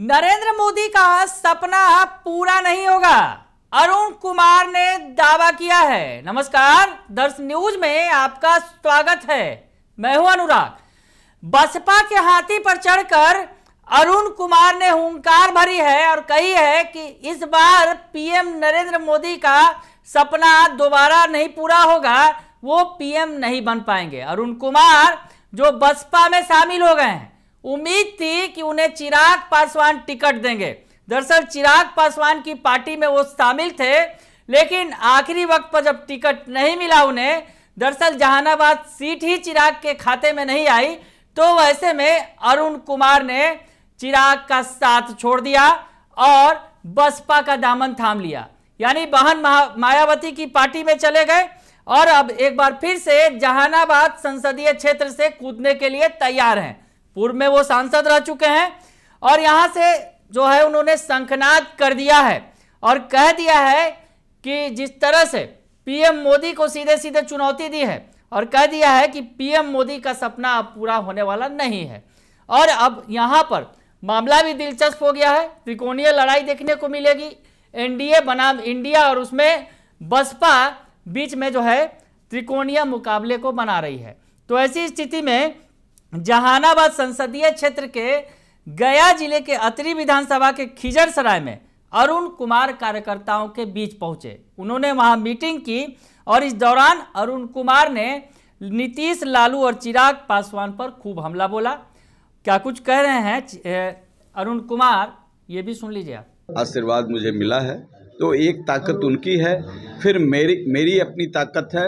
नरेंद्र मोदी का सपना पूरा नहीं होगा अरुण कुमार ने दावा किया है नमस्कार दर्श न्यूज में आपका स्वागत है मैं हूं अनुराग बसपा के हाथी पर चढ़कर अरुण कुमार ने हुंकार भरी है और कही है कि इस बार पीएम नरेंद्र मोदी का सपना दोबारा नहीं पूरा होगा वो पीएम नहीं बन पाएंगे अरुण कुमार जो बसपा में शामिल हो गए हैं उम्मीद थी कि उन्हें चिराग पासवान टिकट देंगे दरअसल चिराग पासवान की पार्टी में वो शामिल थे लेकिन आखिरी वक्त पर जब टिकट नहीं मिला उन्हें दरअसल जहानाबाद सीट ही चिराग के खाते में नहीं आई तो वैसे में अरुण कुमार ने चिराग का साथ छोड़ दिया और बसपा का दामन थाम लिया यानी बहन मायावती की पार्टी में चले गए और अब एक बार फिर से जहानाबाद संसदीय क्षेत्र से कूदने के लिए तैयार हैं पूर्व में वो सांसद रह चुके हैं और यहां से जो है उन्होंने शंखनाद कर दिया है और कह दिया है कि जिस तरह से पीएम मोदी को सीधे सीधे चुनौती दी है और कह दिया है कि पीएम मोदी का सपना अब पूरा होने वाला नहीं है और अब यहाँ पर मामला भी दिलचस्प हो गया है त्रिकोणीय लड़ाई देखने को मिलेगी एनडीए बनाम इंडिया और उसमें बसपा बीच में जो है त्रिकोणीय मुकाबले को बना रही है तो ऐसी स्थिति में जहानाबाद संसदीय क्षेत्र के गया जिले के अतरी विधानसभा के खिजरसराय में अरुण कुमार कार्यकर्ताओं के बीच पहुंचे उन्होंने वहां मीटिंग की और इस दौरान अरुण कुमार ने नीतीश लालू और चिराग पासवान पर खूब हमला बोला क्या कुछ कह रहे हैं अरुण कुमार ये भी सुन लीजिए आप आशीर्वाद मुझे मिला है तो एक ताकत उनकी है फिर मेरी मेरी अपनी ताकत है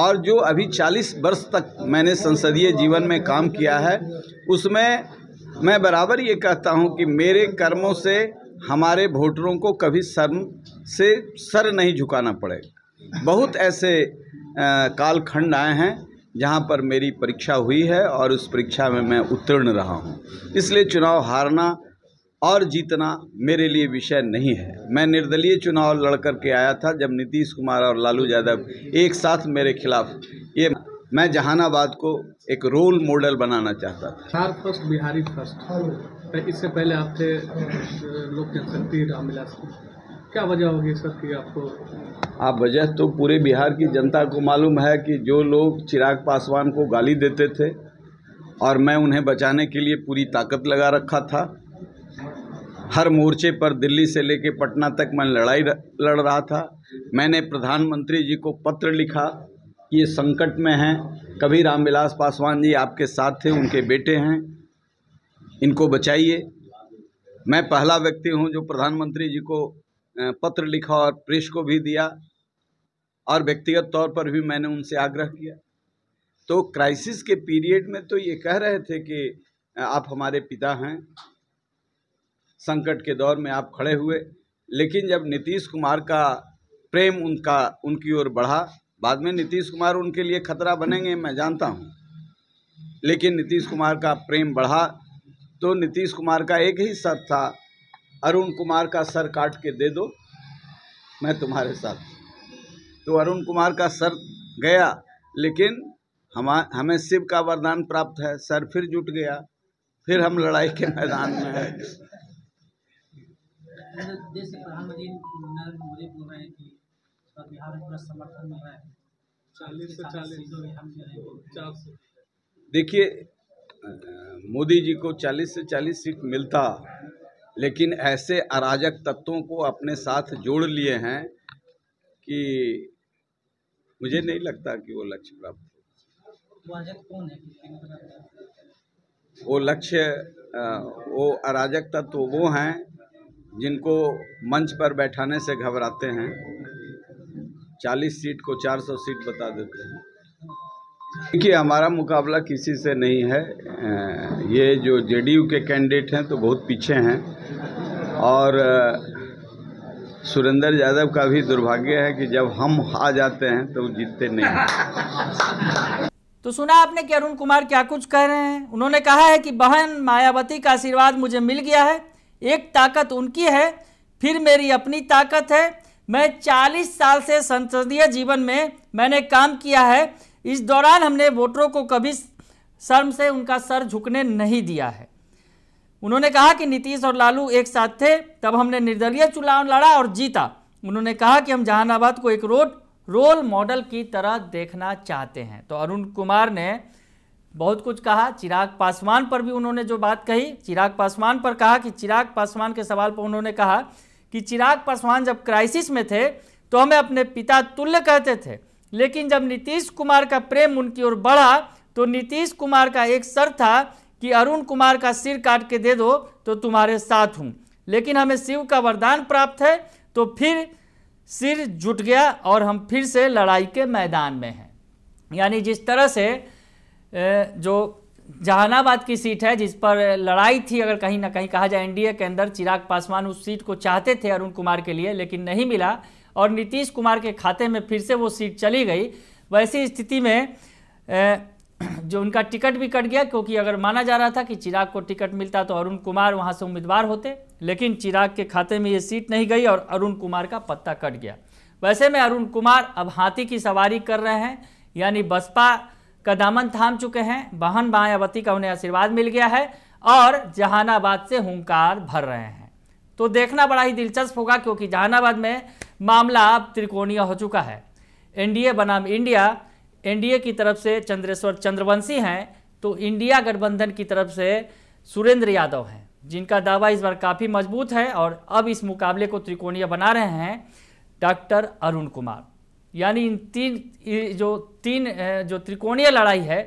और जो अभी 40 वर्ष तक मैंने संसदीय जीवन में काम किया है उसमें मैं बराबर ये कहता हूँ कि मेरे कर्मों से हमारे वोटरों को कभी शर्म से सर नहीं झुकाना पड़ेगा बहुत ऐसे कालखंड आए हैं जहाँ पर मेरी परीक्षा हुई है और उस परीक्षा में मैं उत्तीर्ण रहा हूँ इसलिए चुनाव हारना और जीतना मेरे लिए विषय नहीं है मैं निर्दलीय चुनाव लड़ कर के आया था जब नीतीश कुमार और लालू यादव एक साथ मेरे खिलाफ ये मैं जहानाबाद को एक रोल मॉडल बनाना चाहता था चार फर्स्ट बिहारी फर्स्ट तो इससे पहले आप थे लोक जनशक्ति रामविलास क्या वजह होगी सर की आपको आप वजह तो पूरे बिहार की जनता को मालूम है कि जो लोग चिराग पासवान को गाली देते थे और मैं उन्हें बचाने के लिए पूरी ताकत लगा रखा था हर मोर्चे पर दिल्ली से लेकर पटना तक मैं लड़ाई लड़ रहा था मैंने प्रधानमंत्री जी को पत्र लिखा ये संकट में हैं कभी रामविलास पासवान जी आपके साथ थे उनके बेटे हैं इनको बचाइए मैं पहला व्यक्ति हूं जो प्रधानमंत्री जी को पत्र लिखा और प्रेस को भी दिया और व्यक्तिगत तौर पर भी मैंने उनसे आग्रह किया तो क्राइसिस के पीरियड में तो ये कह रहे थे कि आप हमारे पिता हैं संकट के दौर में आप खड़े हुए लेकिन जब नीतीश कुमार का प्रेम उनका उनकी ओर बढ़ा बाद में नीतीश कुमार उनके लिए खतरा बनेंगे मैं जानता हूँ लेकिन नीतीश कुमार का प्रेम बढ़ा तो नीतीश कुमार का एक ही शर्त था अरुण कुमार का सर काट के दे दो मैं तुम्हारे साथ तो अरुण कुमार का सर गया लेकिन हम हमें शिव का वरदान प्राप्त है सर फिर जुट गया फिर हम लड़ाई के मैदान में हैं जैसे प्रधानमंत्री नरेंद्र मोदी बोल रहे हैं कि उसका बिहार में पूरा समर्थन मिल रहा है चालीस से चालीस चार सौ देखिए मोदी जी को 40 से 40 सीट मिलता लेकिन ऐसे अराजक तत्वों को अपने साथ जोड़ लिए हैं कि मुझे नहीं लगता कि वो लक्ष्य प्राप्त हो वो लक्ष्य वो अराजक तत्व वो हैं जिनको मंच पर बैठाने से घबराते हैं 40 सीट को 400 सीट बता देते हैं देखिए हमारा मुकाबला किसी से नहीं है ये जो जेडीयू के कैंडिडेट हैं तो बहुत पीछे हैं और सुरेंद्र यादव का भी दुर्भाग्य है कि जब हम आ जाते हैं तो जीतते नहीं तो सुना आपने कि अरुण कुमार क्या कुछ कह रहे हैं उन्होंने कहा है कि बहन मायावती का आशीर्वाद मुझे मिल गया है एक ताकत उनकी है फिर मेरी अपनी ताकत है मैं 40 साल से संसदीय जीवन में मैंने काम किया है इस दौरान हमने वोटरों को कभी शर्म से उनका सर झुकने नहीं दिया है उन्होंने कहा कि नीतीश और लालू एक साथ थे तब हमने निर्दलीय चुनाव लड़ा और जीता उन्होंने कहा कि हम जहानाबाद को एक रोड रोल मॉडल की तरह देखना चाहते हैं तो अरुण कुमार ने बहुत कुछ कहा चिराग पासवान पर भी उन्होंने जो बात कही चिराग पासवान पर कहा कि चिराग पासवान के सवाल पर उन्होंने कहा कि चिराग पासवान जब क्राइसिस में थे तो हमें अपने पिता तुल्य कहते थे लेकिन जब नीतीश कुमार का प्रेम उनकी ओर बढ़ा तो नीतीश कुमार का एक सर था कि अरुण कुमार का सिर काट के दे दो तो तुम्हारे साथ हूँ लेकिन हमें शिव का वरदान प्राप्त है तो फिर सिर जुट गया और हम फिर से लड़ाई के मैदान में हैं यानी जिस तरह से जो जहानाबाद की सीट है जिस पर लड़ाई थी अगर कहीं ना कहीं कहा जाए एनडीए के अंदर चिराग पासवान उस सीट को चाहते थे अरुण कुमार के लिए लेकिन नहीं मिला और नीतीश कुमार के खाते में फिर से वो सीट चली गई वैसी स्थिति में जो उनका टिकट भी कट गया क्योंकि अगर माना जा रहा था कि चिराग को टिकट मिलता तो अरुण कुमार वहाँ से उम्मीदवार होते लेकिन चिराग के खाते में ये सीट नहीं गई और अरुण कुमार का पत्ता कट गया वैसे में अरुण कुमार अब हाथी की सवारी कर रहे हैं यानी बसपा का दामन थाम चुके हैं बहन मायावती का उन्हें आशीर्वाद मिल गया है और जहानाबाद से हुंकार भर रहे हैं तो देखना बड़ा ही दिलचस्प होगा क्योंकि जहानाबाद में मामला अब त्रिकोणीय हो चुका है एनडीए बनाम इंडिया एनडीए की तरफ से चंद्रेश्वर चंद्रवंशी हैं तो इंडिया गठबंधन की तरफ से सुरेंद्र यादव हैं जिनका दावा इस बार काफ़ी मजबूत है और अब इस मुकाबले को त्रिकोणीय बना रहे हैं डॉक्टर अरुण कुमार यानी इन तीन जो तीन जो त्रिकोणीय लड़ाई है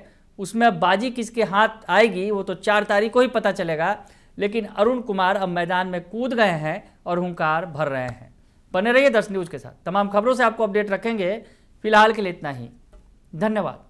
उसमें बाजी किसके हाथ आएगी वो तो चार तारीख को ही पता चलेगा लेकिन अरुण कुमार अब मैदान में कूद गए हैं और हुंकार भर रहे हैं बने रहिए दस न्यूज़ के साथ तमाम खबरों से आपको अपडेट रखेंगे फिलहाल के लिए इतना ही धन्यवाद